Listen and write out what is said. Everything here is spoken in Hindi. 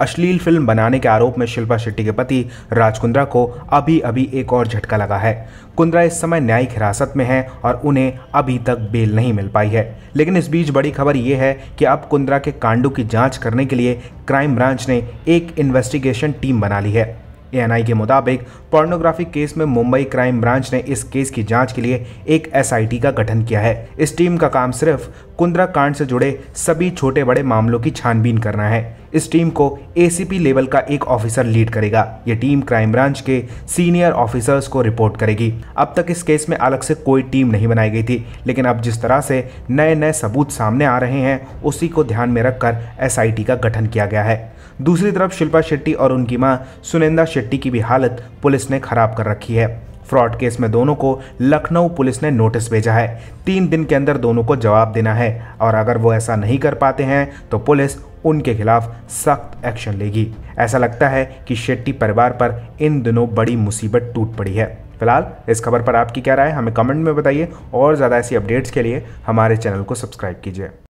अश्लील फिल्म बनाने के आरोप में शिल्पा शेट्टी के पति राज कुंद्रा को अभी अभी एक और झटका लगा है कुंद्रा इस समय न्यायिक हिरासत में है और उन्हें अभी तक बेल नहीं मिल पाई है लेकिन इस बीच बड़ी खबर यह है कि अब कुंद्रा के कांडों की जाँच करने के लिए क्राइम ब्रांच ने एक इन्वेस्टिगेशन टीम बना ली है एएनआई के मुताबिक पोर्नोग्राफी केस में मुंबई क्राइम ब्रांच ने इस केस की जांच के लिए एक एसआईटी का गठन किया है इस टीम का काम सिर्फ कुंद्रा कांड से जुड़े सभी छोटे बड़े मामलों की छानबीन करना है इस टीम को एसीपी लेवल का एक ऑफिसर लीड करेगा ये टीम क्राइम ब्रांच के सीनियर ऑफिसर्स को रिपोर्ट करेगी अब तक इस केस में अलग से कोई टीम नहीं बनाई गई थी लेकिन अब जिस तरह से नए नए सबूत सामने आ रहे हैं उसी को ध्यान में रखकर एसआईटी का गठन किया गया है दूसरी तरफ शिल्पा शेट्टी और उनकी मां सुनिंदा शेट्टी की भी हालत पुलिस ने खराब कर रखी है फ्रॉड केस में दोनों को लखनऊ पुलिस ने नोटिस भेजा है तीन दिन के अंदर दोनों को जवाब देना है और अगर वो ऐसा नहीं कर पाते हैं तो पुलिस उनके खिलाफ सख्त एक्शन लेगी ऐसा लगता है कि शेट्टी परिवार पर इन दिनों बड़ी मुसीबत टूट पड़ी है फिलहाल इस खबर पर आपकी क्या राय हमें कमेंट में बताइए और ज़्यादा ऐसी अपडेट्स के लिए हमारे चैनल को सब्सक्राइब कीजिए